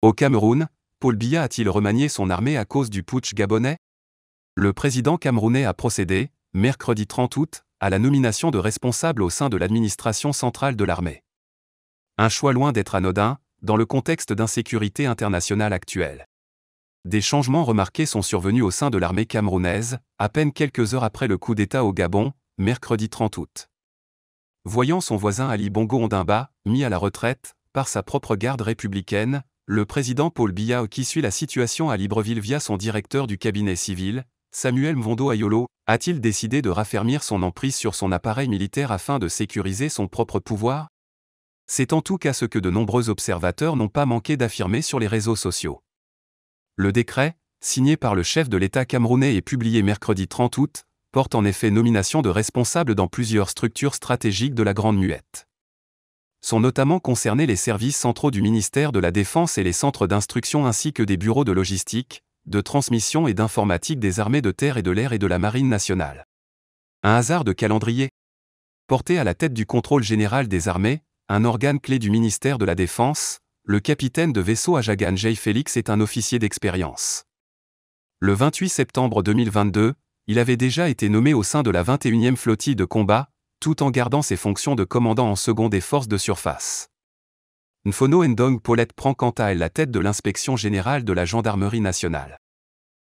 Au Cameroun, Paul Biya a-t-il remanié son armée à cause du putsch gabonais Le président camerounais a procédé, mercredi 30 août, à la nomination de responsables au sein de l'administration centrale de l'armée. Un choix loin d'être anodin, dans le contexte d'insécurité internationale actuelle. Des changements remarqués sont survenus au sein de l'armée camerounaise, à peine quelques heures après le coup d'État au Gabon, mercredi 30 août. Voyant son voisin Ali Bongo Ondimba, mis à la retraite, par sa propre garde républicaine, le président Paul Biya qui suit la situation à Libreville via son directeur du cabinet civil, Samuel Mvondo Ayolo, a-t-il décidé de raffermir son emprise sur son appareil militaire afin de sécuriser son propre pouvoir C'est en tout cas ce que de nombreux observateurs n'ont pas manqué d'affirmer sur les réseaux sociaux. Le décret, signé par le chef de l'État camerounais et publié mercredi 30 août, porte en effet nomination de responsables dans plusieurs structures stratégiques de la Grande Muette sont notamment concernés les services centraux du ministère de la Défense et les centres d'instruction ainsi que des bureaux de logistique, de transmission et d'informatique des armées de terre et de l'air et de la marine nationale. Un hasard de calendrier Porté à la tête du contrôle général des armées, un organe clé du ministère de la Défense, le capitaine de vaisseau Ajagan J. Félix est un officier d'expérience. Le 28 septembre 2022, il avait déjà été nommé au sein de la 21e flottille de combat, tout en gardant ses fonctions de commandant en second des forces de surface. Nfono Ndong Paulette prend quant à elle la tête de l'inspection générale de la gendarmerie nationale.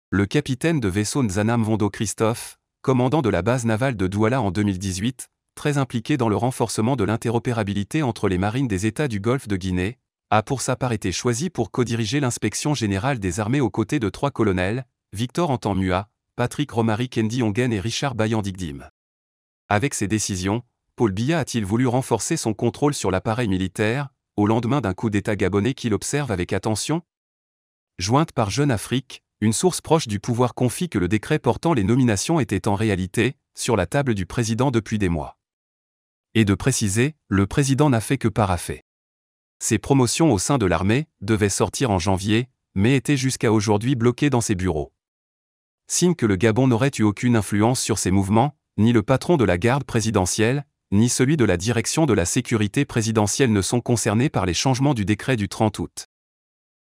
Le capitaine de vaisseau Nzanam Vondo Christophe, commandant de la base navale de Douala en 2018, très impliqué dans le renforcement de l'interopérabilité entre les marines des États du Golfe de Guinée, a pour sa part été choisi pour co-diriger l'inspection générale des armées aux côtés de trois colonels, Victor Antan Patrick Romary Kendi Ongen et Richard Bayandigdim. Avec ces décisions, Paul Biya a-t-il voulu renforcer son contrôle sur l'appareil militaire, au lendemain d'un coup d'État gabonais qu'il observe avec attention Jointe par Jeune Afrique, une source proche du pouvoir confie que le décret portant les nominations était en réalité sur la table du président depuis des mois. Et de préciser, le président n'a fait que paraffer. Ses promotions au sein de l'armée devaient sortir en janvier, mais étaient jusqu'à aujourd'hui bloquées dans ses bureaux. Signe que le Gabon n'aurait eu aucune influence sur ses mouvements, ni le patron de la garde présidentielle, ni celui de la direction de la sécurité présidentielle ne sont concernés par les changements du décret du 30 août.